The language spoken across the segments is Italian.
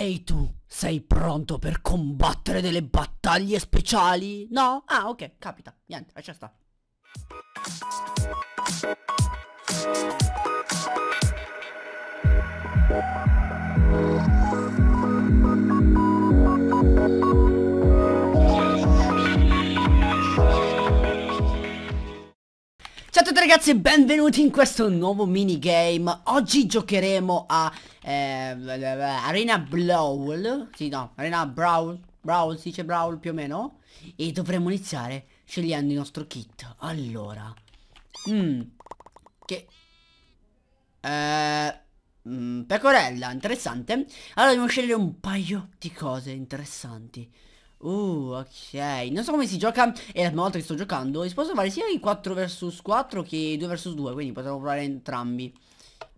Ehi tu, sei pronto per combattere delle battaglie speciali? No? Ah, ok, capita. Niente, lascia sta. Thank Ciao a tutti ragazzi e benvenuti in questo nuovo minigame Oggi giocheremo a eh, Arena Brawl Sì no, Arena Brawl Brawl, si dice Brawl più o meno E dovremo iniziare scegliendo il nostro kit Allora mm, Che eh, mm, Pecorella, interessante Allora dobbiamo scegliere un paio di cose interessanti Uh, ok. Non so come si gioca. È la prima volta che sto giocando. E si possono fare sia i 4 vs 4 che 2 vs 2. Quindi potremmo provare entrambi.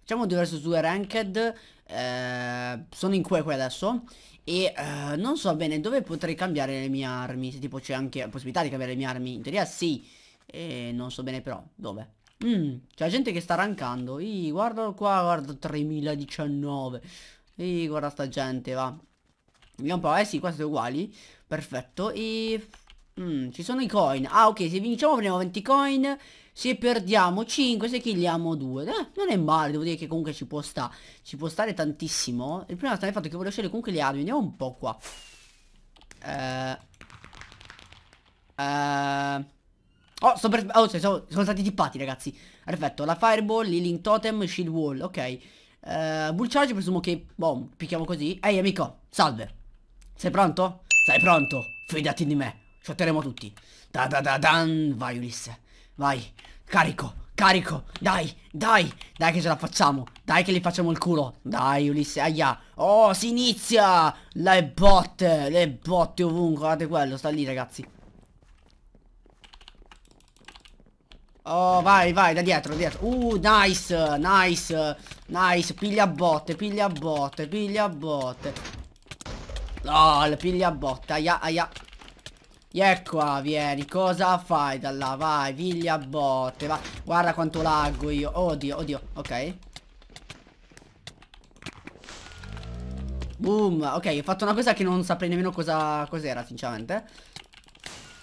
Facciamo 2 vs 2 ranked. Eh, sono in queque adesso. E eh, non so bene dove potrei cambiare le mie armi. Se tipo c'è anche la possibilità di cambiare le mie armi. In teoria sì. E non so bene però dove. Mm, c'è gente che sta rankando. Ih, guardalo qua, guarda 3019. Ih, guarda sta gente, va. Vediamo un po', eh sì, qua siete uguali Perfetto E... Mm, ci sono i coin Ah ok, se vinciamo prendiamo 20 coin Se perdiamo 5, se killiamo 2 eh, Non è male, devo dire che comunque ci può stare Ci può stare tantissimo Il problema sta nel fatto che voglio scegliere comunque le armi Andiamo un po' qua eh... Eh... Oh, sono, per... oh, sono, sono stati tippati ragazzi Perfetto, la fireball, healing totem, shield wall Ok uh, Bull charge presumo che, boh, picchiamo così Ehi amico, salve sei pronto? Sei pronto? Fidati di me. Shotteremo tutti. Da da da dan. Vai Ulisse. Vai. Carico. Carico. Dai. Dai. Dai che ce la facciamo. Dai che gli facciamo il culo. Dai Ulisse. Aia. Oh si inizia. Le botte. Le botte ovunque. Guardate quello. Sta lì ragazzi. Oh vai vai da dietro da dietro Uh nice nice Nice piglia botte piglia botte piglia botte LOL, piglia botta, aia, aia. E ecco, qua, ah, vieni, cosa fai da là? Vai, piglia botte, va. Guarda quanto laggo io. Oddio, oddio, ok. Boom, ok, ho fatto una cosa che non saprei nemmeno cosa cos'era, sinceramente.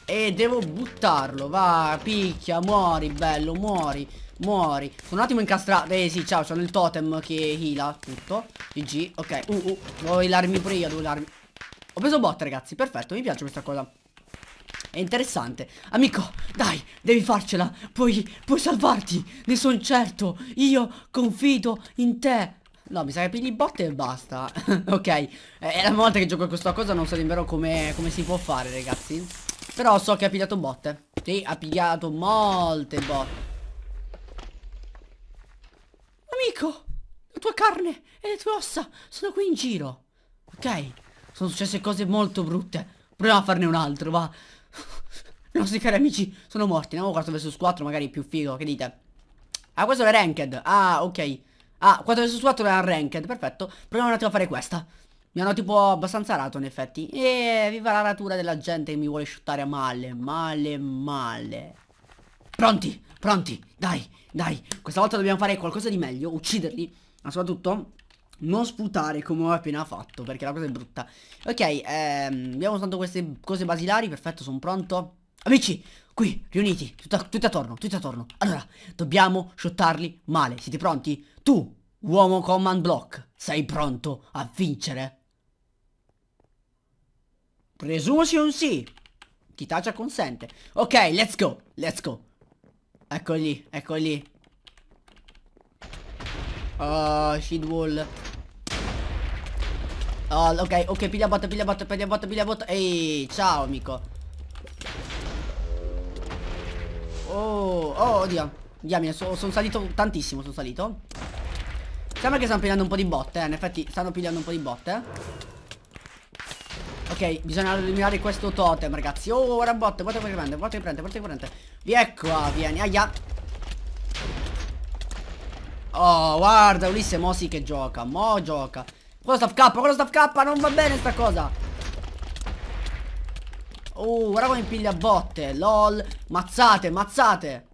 E devo buttarlo, va, picchia, muori, bello, muori, muori. Sono un attimo incastrato, eh sì, ciao, c'ho il totem che heala tutto. GG, ok, uh, uh, devo healarmi pure io, devo healarmi. Ho preso bot ragazzi, perfetto, mi piace questa cosa è interessante. Amico, dai, devi farcela. Puoi, puoi salvarti. Ne sono certo. Io confido in te. No, mi sa che pigli botte e basta. ok. È la prima volta che gioco a questa cosa. Non so davvero come, come si può fare, ragazzi. Però so che ha pigliato botte. Sì, ha pigliato molte botte. Amico, la tua carne e le tue ossa sono qui in giro. Ok. Sono successe cose molto brutte. Proviamo a farne un altro, va. I nostri cari amici sono morti. Andiamo 4 vs 4, magari più figo, che dite? Ah, questo è ranked. Ah, ok. Ah, 4 vs 4 è ranked, perfetto. Proviamo un attimo a fare questa. Mi hanno tipo abbastanza rato in effetti. Eeeh, viva la ratura della gente che mi vuole shootare male, male, male. Pronti, pronti, dai, dai. Questa volta dobbiamo fare qualcosa di meglio, ucciderli. Ma soprattutto non sputare come ho appena fatto perché la cosa è brutta Ok, ehm, abbiamo tanto queste cose basilari, perfetto, sono pronto Amici, qui, riuniti, tutti, tutti attorno, tutti attorno Allora, dobbiamo shottarli male, siete pronti? Tu, uomo command block, sei pronto a vincere? Presumo sia un sì Kitacha consente Ok, let's go, let's go Eccoli Eccoli ecco lì Oh, shield wall Oh, ok, ok, piglia botta, piglia botta, piglia botta, piglia botta. Ehi, ciao amico. Oh, oh, oddio. Diamine, so, sono salito tantissimo, sono salito. Sembra che stanno pigliando un po' di botte, eh. In effetti stanno pigliando un po' di botte. Ok, bisogna eliminare questo totem, ragazzi. Oh, ora botte, botte che prende, botte che prende, botte che prende. Vieni qua, ecco, ah, vieni, aia. Oh, guarda, Ulisse, mo sì che gioca, mo gioca. Quello sta K, quello sta K, non va bene sta cosa. Oh, guarda come piglia botte, lol. Mazzate, mazzate.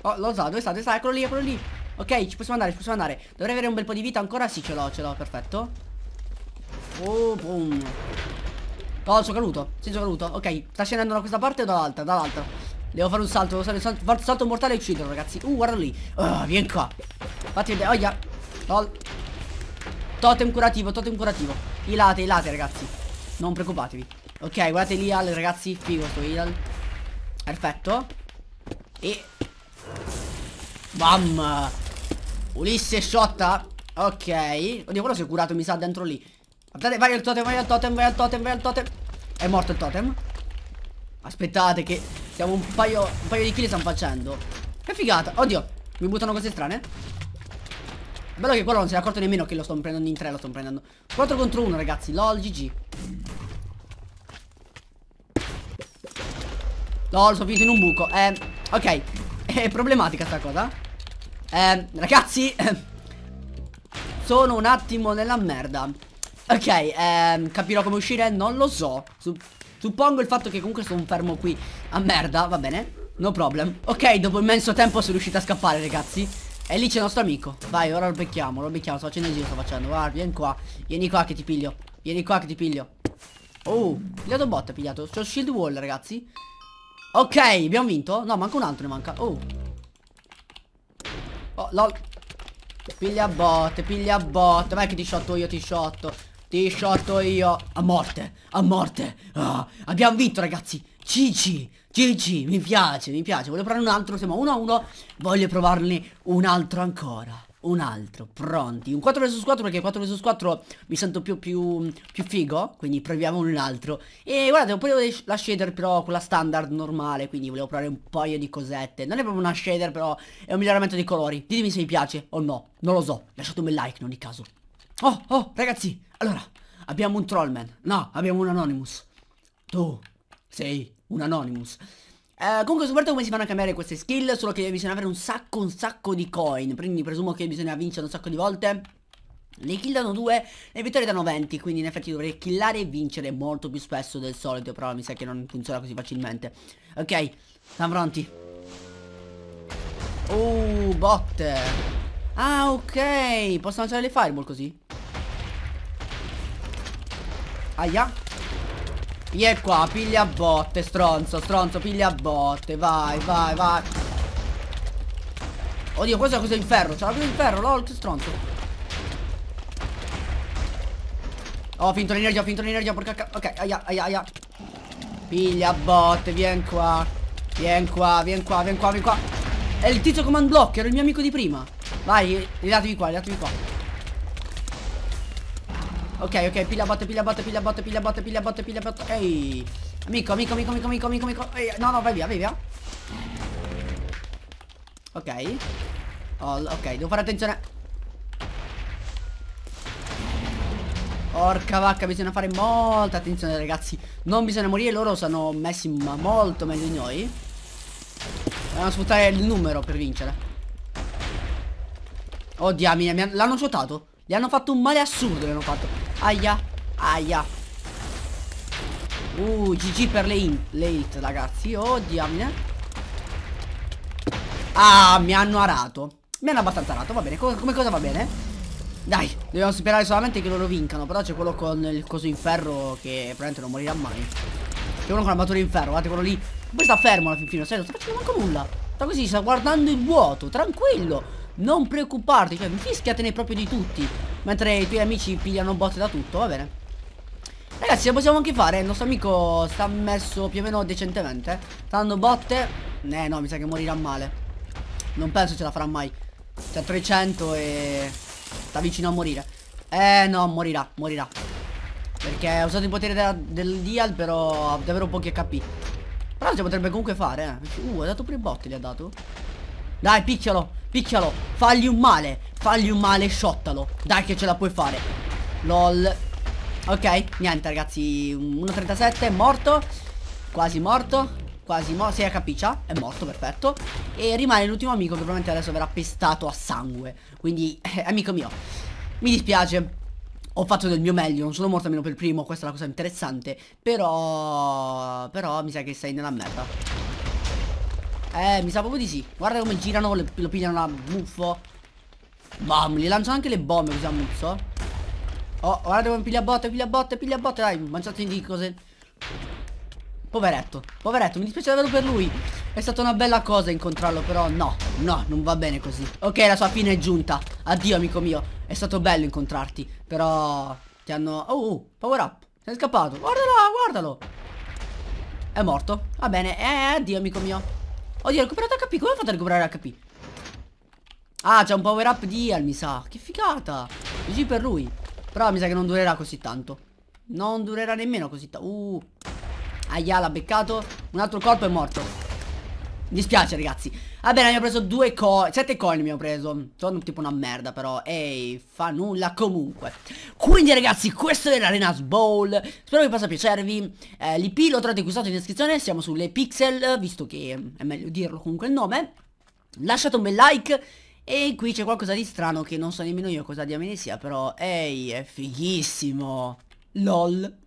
Oh, lo so, dove sta? Dove sta? Eccolo lì, eccolo lì. Ok, ci possiamo andare, ci possiamo andare. Dovrei avere un bel po' di vita ancora. Sì, ce l'ho, ce l'ho, perfetto. Oh, boom. Oh, sono caduto. Sì, sono caduto. Ok, sta scendendo da questa parte o dall'altra? Dall'altra. Devo fare un salto, devo fare un salto, salto mortale e ucciderlo, ragazzi. Uh, guarda lì. Oh, vieni qua. Fatti vedere Oia Lol Totem curativo Totem curativo Ilate ilate ragazzi Non preoccupatevi Ok guardate l'Ial ragazzi Figo sto Ial Perfetto E Bam Ulisse sciotta Ok Oddio quello si è curato mi sa dentro lì Guardate vai al totem vai al totem vai al totem vai al totem È morto il totem Aspettate che siamo un paio, un paio di kill stiamo facendo Che figata Oddio Mi buttano cose strane è bello che quello non si è accorto nemmeno che lo sto prendendo in tre, lo sto prendendo. 4 contro 1, ragazzi. LOL, GG. LOL, sono finito in un buco. Eh, ok. È problematica sta cosa. Eh, ragazzi. Sono un attimo nella merda. Ok, ehm, capirò come uscire? Non lo so. Su suppongo il fatto che comunque sono fermo qui a merda, va bene? No problem. Ok, dopo immenso tempo sono riuscito a scappare, ragazzi. E lì c'è il nostro amico. Vai, ora lo becchiamo, lo becchiamo. Sto facendo il giro, sto facendo. Guarda, vieni qua. Vieni qua che ti piglio. Vieni qua che ti piglio. Oh, pigliato botta, pigliato. C'ho shield wall, ragazzi. Ok, abbiamo vinto. No, manca un altro, ne manca. Oh. Oh, lol. Piglia botte, piglia botte. Vai che ti shotto io, ti shotto. Ti shotto io. A morte, a morte. Ah, abbiamo vinto, ragazzi. Cici, Cici, mi piace, mi piace. Voglio provare un altro, siamo a 1 a 1. Voglio provarne un altro ancora. Un altro, pronti. Un 4 vs 4 perché 4 vs 4 mi sento più, più, più figo. Quindi proviamo un altro. E guardate, ho preso la shader però quella standard normale. Quindi volevo provare un paio di cosette. Non è proprio una shader però è un miglioramento dei colori. Ditemi se vi piace o no. Non lo so. Lasciate un bel like in ogni caso. Oh, oh, ragazzi. Allora, abbiamo un trollman. No, abbiamo un anonymous. Tu sei un Anonymous. Uh, comunque ho scoperto come si fanno a cambiare queste skill, solo che bisogna avere un sacco, un sacco di coin, quindi presumo che bisogna vincere un sacco di volte. Le kill danno 2, le vittorie danno 20, quindi in effetti dovrei killare e vincere molto più spesso del solito, però mi sa che non funziona così facilmente. Ok, siamo pronti. Oh, botte. Ah, ok, posso lanciare le fireball così? Aia. Ie qua, piglia botte, stronzo, stronzo, piglia botte Vai, vai, vai Oddio, questa è cosa in ferro C'è la cosa in ferro, lol, che stronzo Oh, ho finito l'energia, ho finto l'energia, porca cacca Ok, aia, aia, aia Piglia botte, vien qua Vien qua, vien qua, vien qua, vien qua È il tizio command blocker, il mio amico di prima Vai, ridatevi qua, ridatevi qua Ok, ok, piglia botte, piglia botte, piglia botte, piglia botte, piglia botte, piglia botte. Ehi. Amico, amico, amico, amico, amico, amico, amico. Ehi, no, no, vai via, vai via. Ok. Oh, ok, devo fare attenzione. Porca vacca, bisogna fare molta attenzione ragazzi. Non bisogna morire, loro sono messi molto meglio di noi. Dobbiamo sfruttare il numero per vincere. Oh diamine, l'hanno shotato. Gli hanno fatto un male assurdo, gli hanno fatto. Aia. Aia. Uh, GG per le, in le hit, ragazzi. Oh, ah, diamine. Ah, mi hanno arato. Mi hanno abbastanza arato, va bene. Co come cosa va bene? Dai, dobbiamo sperare solamente che loro vincano. Però c'è quello con il coso in ferro che probabilmente non morirà mai. C'è uno con l'armatore in ferro, guardate quello lì. Poi sta fermo alla fin fine, non sta facendo manco nulla. Sta così, sta guardando il vuoto, tranquillo. Non preoccuparti, cioè fischiatene proprio di tutti Mentre i tuoi amici pigliano botte da tutto, va bene Ragazzi, la possiamo anche fare Il nostro amico sta messo più o meno decentemente Sta dando botte Eh no, mi sa che morirà male Non penso ce la farà mai C'è 300 e... Sta vicino a morire Eh no, morirà, morirà Perché ha usato il potere della, del Dial Però ha davvero pochi HP Però si potrebbe comunque fare eh. Uh, ha dato pure botte, gli ha dato dai, picchialo, picchialo. Fagli un male, fagli un male, sciottalo. Dai che ce la puoi fare. LOL. Ok, niente ragazzi, 1.37, è morto. Quasi morto. Quasi morto, sei a capiccia, è morto, perfetto. E rimane l'ultimo amico che probabilmente adesso verrà pestato a sangue. Quindi, eh, amico mio, mi dispiace. Ho fatto del mio meglio, non sono morto almeno per il primo, questa è la cosa interessante. Però... Però mi sa che sei nella merda. Eh, mi sa proprio di sì. Guarda come girano, le, lo pigliano a buffo. Bam, gli lanciano anche le bombe così a Oh, guardate come piglia botte, piglia botte, piglia botte. Dai, mangiate di cose. Poveretto, poveretto, mi dispiace davvero per lui. È stata una bella cosa incontrarlo, però no, no, non va bene così. Ok, la sua fine è giunta. Addio, amico mio. È stato bello incontrarti, però ti hanno... Oh, oh power up. Sei scappato. Guardalo, guardalo. È morto. Va bene, eh, addio, amico mio. Oddio, ho recuperato HP. Come ho fatto a recuperare HP? Ah, c'è un power up di Ial, mi sa. Che figata. GG per lui. Però mi sa che non durerà così tanto. Non durerà nemmeno così tanto. Uh. Aia, l'ha beccato. Un altro corpo è morto. Mi dispiace ragazzi Vabbè bene abbiamo preso due coin Sette coin abbiamo preso Sono tipo una merda però Ehi fa nulla comunque Quindi ragazzi questo era l'Arenas Bowl Spero vi possa piacervi eh, L'IP lo trovate qui sotto in descrizione Siamo sulle pixel Visto che è meglio dirlo comunque il nome Lasciate un bel like E qui c'è qualcosa di strano Che non so nemmeno io cosa diamine sia Però ehi è fighissimo LOL